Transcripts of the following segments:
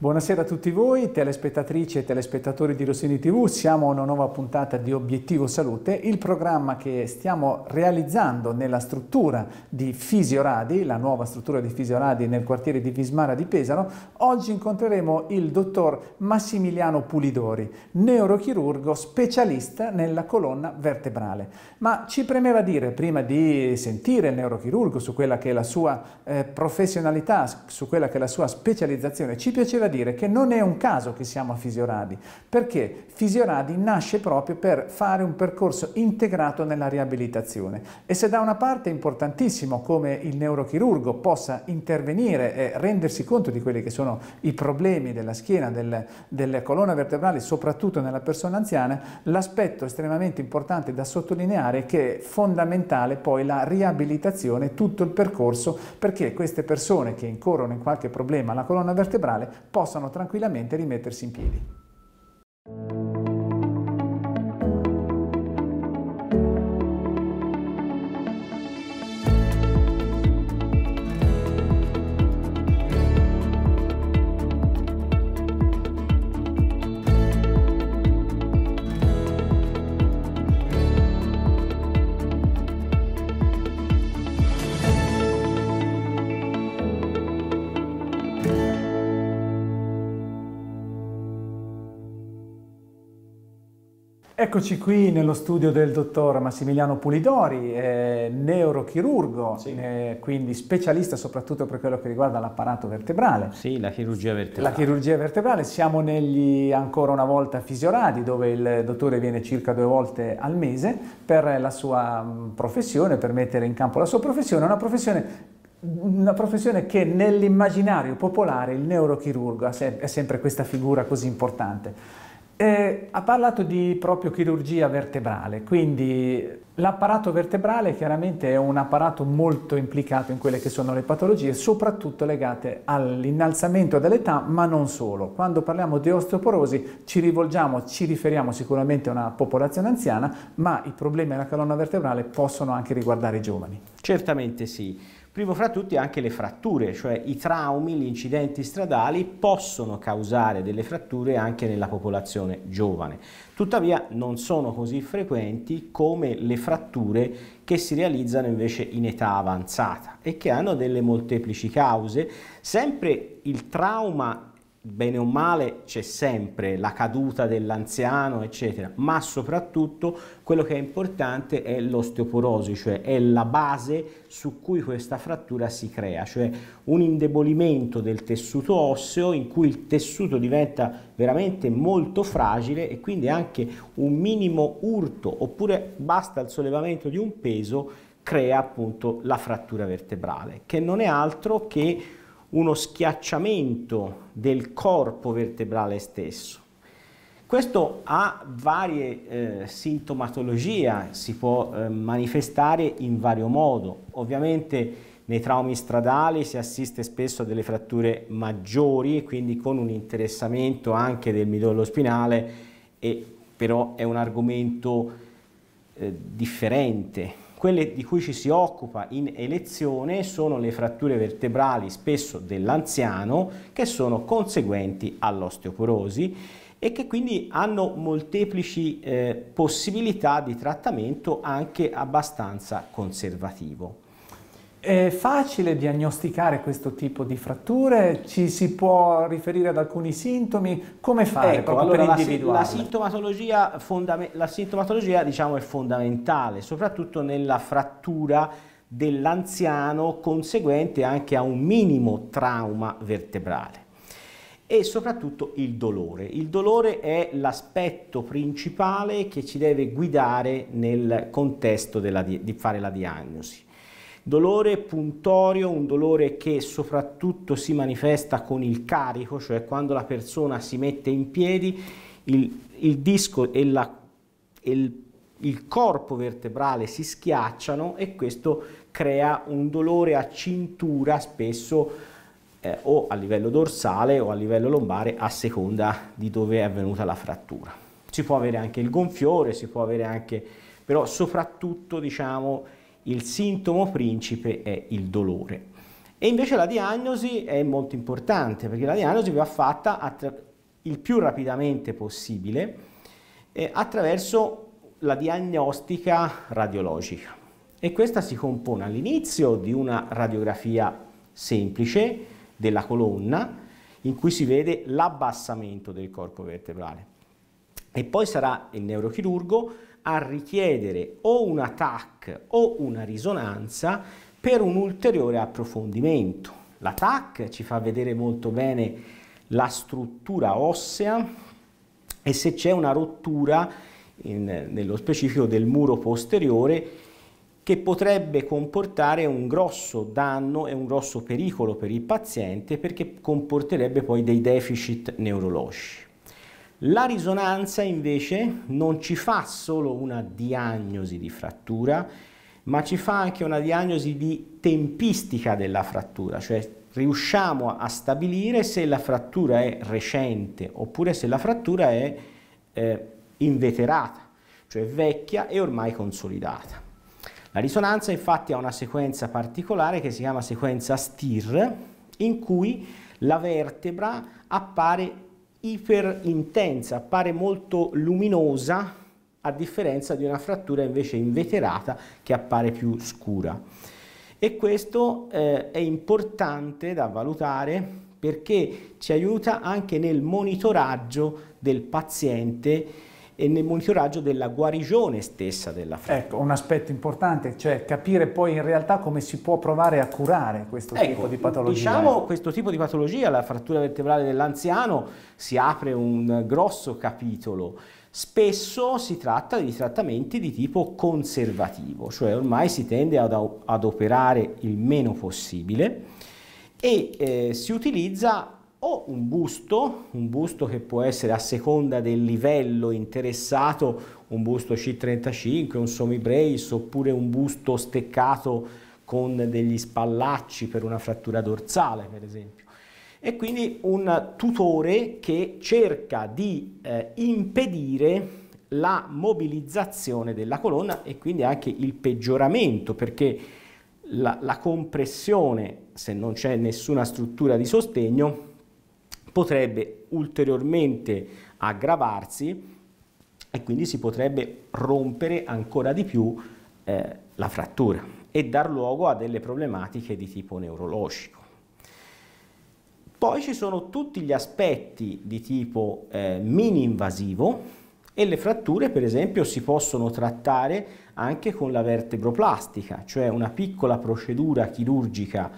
Buonasera a tutti voi, telespettatrici e telespettatori di Rossini TV, siamo a una nuova puntata di Obiettivo Salute, il programma che stiamo realizzando nella struttura di Fisioradi, la nuova struttura di Fisioradi nel quartiere di Vismara di Pesaro. Oggi incontreremo il dottor Massimiliano Pulidori, neurochirurgo specialista nella colonna vertebrale. Ma ci premeva dire, prima di sentire il neurochirurgo su quella che è la sua eh, professionalità, su quella che è la sua specializzazione, ci piaceva dire che non è un caso che siamo a Fisioradi, perché Fisioradi nasce proprio per fare un percorso integrato nella riabilitazione e se da una parte è importantissimo come il neurochirurgo possa intervenire e rendersi conto di quelli che sono i problemi della schiena, del, delle colonna vertebrale, soprattutto nella persona anziana, l'aspetto estremamente importante da sottolineare è che è fondamentale poi la riabilitazione, tutto il percorso, perché queste persone che incorrono in qualche problema alla colonna vertebrale possano tranquillamente rimettersi in piedi. Eccoci qui nello studio del dottor Massimiliano Pulidori, eh, neurochirurgo, sì. eh, quindi specialista soprattutto per quello che riguarda l'apparato vertebrale. Sì, la chirurgia vertebrale. La chirurgia vertebrale, siamo negli ancora una volta fisioradi dove il dottore viene circa due volte al mese per la sua mm, professione, per mettere in campo la sua professione, una professione una professione che nell'immaginario popolare il neurochirurgo è sempre questa figura così importante. Eh, ha parlato di proprio chirurgia vertebrale, quindi l'apparato vertebrale chiaramente è un apparato molto implicato in quelle che sono le patologie, soprattutto legate all'innalzamento dell'età, ma non solo. Quando parliamo di osteoporosi ci rivolgiamo, ci riferiamo sicuramente a una popolazione anziana, ma i problemi alla colonna vertebrale possono anche riguardare i giovani. Certamente sì. Primo fra tutti anche le fratture, cioè i traumi, gli incidenti stradali possono causare delle fratture anche nella popolazione giovane. Tuttavia non sono così frequenti come le fratture che si realizzano invece in età avanzata e che hanno delle molteplici cause. Sempre il trauma bene o male c'è sempre la caduta dell'anziano, eccetera, ma soprattutto quello che è importante è l'osteoporosi, cioè è la base su cui questa frattura si crea, cioè un indebolimento del tessuto osseo in cui il tessuto diventa veramente molto fragile e quindi anche un minimo urto oppure basta il sollevamento di un peso crea appunto la frattura vertebrale, che non è altro che uno schiacciamento del corpo vertebrale stesso. Questo ha varie eh, sintomatologie, si può eh, manifestare in vario modo. Ovviamente nei traumi stradali si assiste spesso a delle fratture maggiori, e quindi con un interessamento anche del midollo spinale, e però è un argomento eh, differente quelle di cui ci si occupa in elezione sono le fratture vertebrali, spesso dell'anziano, che sono conseguenti all'osteoporosi e che quindi hanno molteplici eh, possibilità di trattamento anche abbastanza conservativo. È facile diagnosticare questo tipo di fratture? Ci si può riferire ad alcuni sintomi? Come fare ecco, allora la, la, sintomatologia, la sintomatologia diciamo, è fondamentale, soprattutto nella frattura dell'anziano conseguente anche a un minimo trauma vertebrale e soprattutto il dolore. Il dolore è l'aspetto principale che ci deve guidare nel contesto della, di fare la diagnosi. Dolore puntorio, un dolore che soprattutto si manifesta con il carico, cioè quando la persona si mette in piedi, il, il disco e, la, il, il corpo vertebrale si schiacciano e questo crea un dolore a cintura spesso eh, o a livello dorsale o a livello lombare a seconda di dove è avvenuta la frattura. Si può avere anche il gonfiore, si può avere anche, però soprattutto diciamo il sintomo principe è il dolore. E invece la diagnosi è molto importante perché la diagnosi va fatta il più rapidamente possibile eh, attraverso la diagnostica radiologica. E questa si compone all'inizio di una radiografia semplice della colonna in cui si vede l'abbassamento del corpo vertebrale. E poi sarà il neurochirurgo a richiedere o un TAC o una risonanza per un ulteriore approfondimento. La TAC ci fa vedere molto bene la struttura ossea e se c'è una rottura, in, nello specifico del muro posteriore, che potrebbe comportare un grosso danno e un grosso pericolo per il paziente perché comporterebbe poi dei deficit neurologici. La risonanza invece non ci fa solo una diagnosi di frattura, ma ci fa anche una diagnosi di tempistica della frattura, cioè riusciamo a stabilire se la frattura è recente oppure se la frattura è eh, inveterata, cioè vecchia e ormai consolidata. La risonanza infatti ha una sequenza particolare che si chiama sequenza STIR, in cui la vertebra appare iper intensa, appare molto luminosa a differenza di una frattura invece inveterata che appare più scura. E questo eh, è importante da valutare perché ci aiuta anche nel monitoraggio del paziente e nel monitoraggio della guarigione stessa della febbre. Ecco, un aspetto importante, cioè capire poi in realtà come si può provare a curare questo ecco, tipo di patologia. Diciamo questo tipo di patologia, la frattura vertebrale dell'anziano, si apre un grosso capitolo. Spesso si tratta di trattamenti di tipo conservativo, cioè ormai si tende ad, ad operare il meno possibile e eh, si utilizza o un busto, un busto che può essere a seconda del livello interessato, un busto C35, un semibrace oppure un busto steccato con degli spallacci per una frattura dorsale per esempio. E quindi un tutore che cerca di eh, impedire la mobilizzazione della colonna e quindi anche il peggioramento perché la, la compressione, se non c'è nessuna struttura di sostegno, potrebbe ulteriormente aggravarsi e quindi si potrebbe rompere ancora di più eh, la frattura e dar luogo a delle problematiche di tipo neurologico. Poi ci sono tutti gli aspetti di tipo eh, mini-invasivo e le fratture per esempio si possono trattare anche con la vertebroplastica, cioè una piccola procedura chirurgica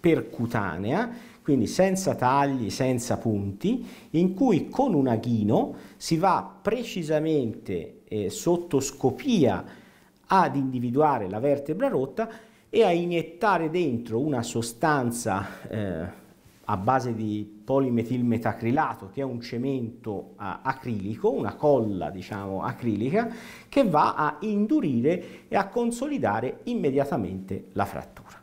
percutanea quindi senza tagli, senza punti, in cui con un aghino si va precisamente eh, sotto scopia ad individuare la vertebra rotta e a iniettare dentro una sostanza eh, a base di polimetilmetacrilato, che è un cemento eh, acrilico, una colla diciamo acrilica, che va a indurire e a consolidare immediatamente la frattura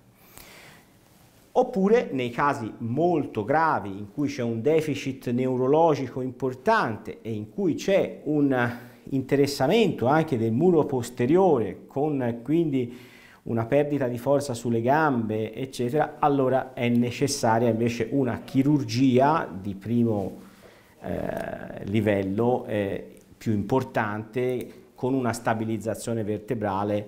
oppure nei casi molto gravi in cui c'è un deficit neurologico importante e in cui c'è un interessamento anche del muro posteriore con quindi una perdita di forza sulle gambe eccetera allora è necessaria invece una chirurgia di primo eh, livello eh, più importante con una stabilizzazione vertebrale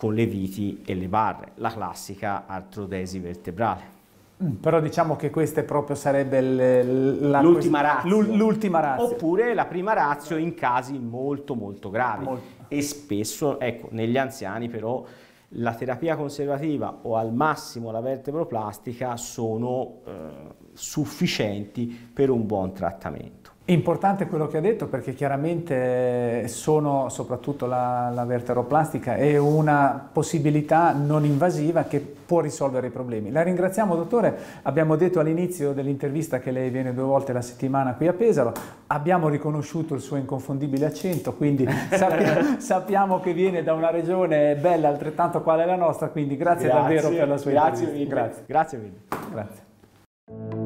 con le viti e le barre, la classica artrodesi vertebrale. Mm, però diciamo che questa proprio sarebbe l'ultima razza. L'ultima razza. Oppure la prima razio in casi molto molto gravi. Molto. E spesso, ecco, negli anziani però la terapia conservativa o al massimo la vertebroplastica sono eh, sufficienti per un buon trattamento. Importante quello che ha detto perché chiaramente eh, sono, soprattutto la, la verteroplastica, è una possibilità non invasiva che può risolvere i problemi. La ringraziamo dottore, abbiamo detto all'inizio dell'intervista che lei viene due volte la settimana qui a Pesaro, abbiamo riconosciuto il suo inconfondibile accento, quindi sappiamo, sappiamo che viene da una regione bella altrettanto quale la nostra, quindi grazie, grazie davvero per la sua grazie intervista. Mille. Grazie, grazie mille. Grazie.